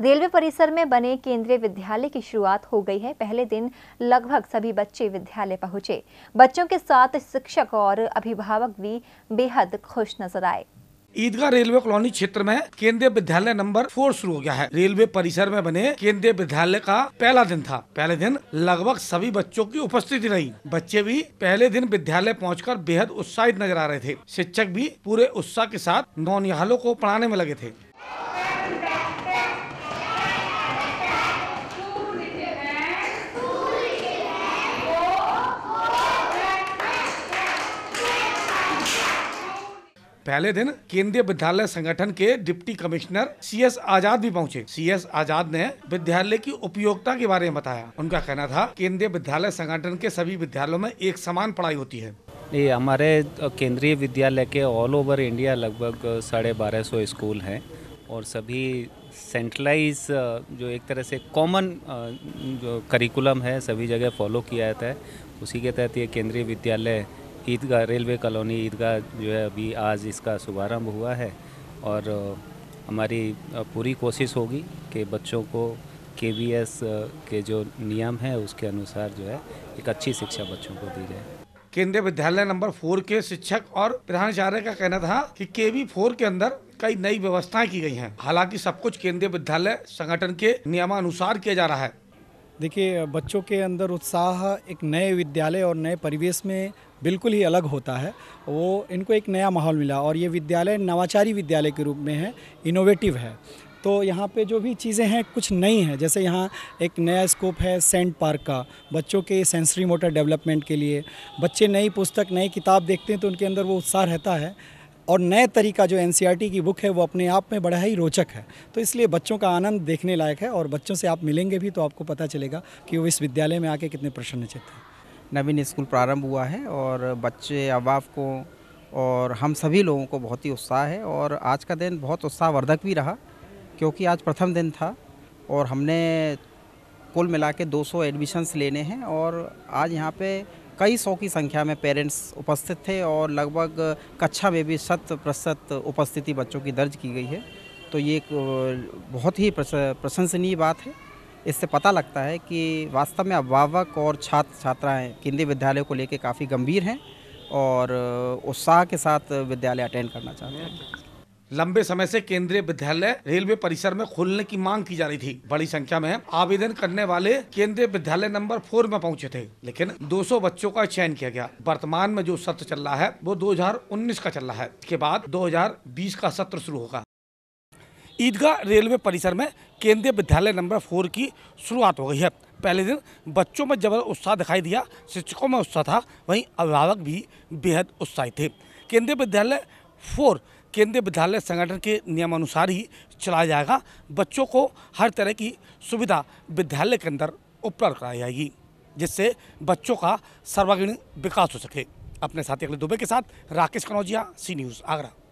Railway परिसर में बने केंद्रीय विद्यालय की शुरुआत हो गई है पहले दिन लगभग सभी बच्चे विद्यालय पहुंचे बच्चों के साथ शिक्षक और अभिभावक भी बेहद खुश नजर आए ईदगाह रेलवे कॉलोनी क्षेत्र में केंद्रीय विद्यालय नंबर फोर शुरू हो गया है रेलवे परिसर में बने केंद्रीय विद्यालय का पहला दिन था पहले दिन लगभग सभी बच्चों की उपस्थिति रही बच्चे भी पहले दिन विद्यालय पहुंचकर बेहद उत्साहित नजर आ रहे थे शिक्षक भी पूरे उत्साह के साथ नौनिहालों को पढ़ाने में लगे थे पहले दिन केंद्रीय विद्यालय संगठन के deputy commissioner C S Azad भी पहुंचे। सी एस आजाद ने विद्यालय की उपयोगिता के बारे में बताया उनका कहना था केंद्रीय विद्यालय संगठन के सभी विद्यालयों में एक समान पढ़ाई होती है ये हमारे केंद्रीय विद्यालय के ऑल ओवर इंडिया लगभग साढ़े बारह सौ स्कूल हैं और सभी सेंट्रलाइज जो एक तरह से कॉमन जो करिकुलम है सभी जगह फॉलो किया जाता है उसी के तहत ये केंद्रीय विद्यालय ईदगाह रेलवे कॉलोनी ईदगाह जो है अभी आज इसका शुभारंभ हुआ है और हमारी पूरी कोशिश होगी कि बच्चों को के के जो नियम है उसके अनुसार जो है एक अच्छी शिक्षा बच्चों को दी जाए केंद्रीय विद्यालय नंबर फोर के शिक्षक और प्रधानाचार्य का कहना था कि के वी फोर के अंदर कई नई व्यवस्थाएं की गई हैं हालांकि सब कुछ केंद्रीय विद्यालय संगठन के नियमानुसार किया जा रहा है देखिए बच्चों के अंदर उत्साह एक नए विद्यालय और नए परिवेश में बिल्कुल ही अलग होता है वो इनको एक नया माहौल मिला और ये विद्यालय नवाचारी विद्यालय के रूप में है इनोवेटिव है तो यहाँ पे जो भी चीज़ें हैं कुछ नई हैं जैसे यहाँ एक नया स्कोप है सेंट पार्क का बच्चों के सेंसरी मोटर डेवलपमेंट के लिए बच्चे नई पुस्तक नई किताब देखते हैं तो उनके अंदर वो उत्साह रहता है और नए तरीका जो एन e की बुक है वो अपने आप में बड़ा ही रोचक है तो इसलिए बच्चों का आनंद देखने लायक है और बच्चों से आप मिलेंगे भी तो आपको पता चलेगा कि वो इस विद्यालय में आके कितने प्रसन्नचित हैं नवीन स्कूल प्रारंभ हुआ है और बच्चे अबाव को और हम सभी लोगों को बहुत ही उत्साह है और आज का दिन बहुत उत्साहवर्धक भी रहा क्योंकि आज प्रथम दिन था और हमने कुल मिला के 200 एडमिशन्स लेने हैं और आज यहाँ पर कई सौ की संख्या में पेरेंट्स उपस्थित थे और लगभग कक्षा में भी शत प्रतिशत उपस्थिति बच्चों की दर्ज की गई है तो ये एक बहुत ही प्रशंसनीय बात है इससे पता लगता है कि वास्तव में अभिभावक और छात्र छात्राएं केंद्रीय विद्यालय को लेकर काफ़ी गंभीर हैं और उत्साह के साथ विद्यालय अटेंड करना चाहते हैं लंबे समय से केंद्रीय विद्यालय रेलवे परिसर में खोलने की मांग की जा रही थी बड़ी संख्या में आवेदन करने वाले केंद्रीय विद्यालय नंबर फोर में पहुंचे थे लेकिन 200 बच्चों का चयन किया गया वर्तमान में जो सत्र चल रहा है वो 2019 का चल रहा है इसके बाद 2020 का सत्र शुरू होगा ईदगाह रेलवे परिसर में केंद्रीय विद्यालय नंबर फोर की शुरुआत हो गई है पहले दिन बच्चों में जबर उत्साह दिखाई दिया शिक्षकों में उत्साह था वहीं अभिभावक भी बेहद उत्साहित थे केंद्रीय विद्यालय फोर केंद्रीय विद्यालय संगठन के नियमानुसार ही चलाया जाएगा बच्चों को हर तरह की सुविधा विद्यालय के अंदर उपलब्ध कराई जाएगी जिससे बच्चों का सर्वागीण विकास हो सके अपने साथी अगले दुबे के साथ राकेश कनौजिया सी न्यूज़ आगरा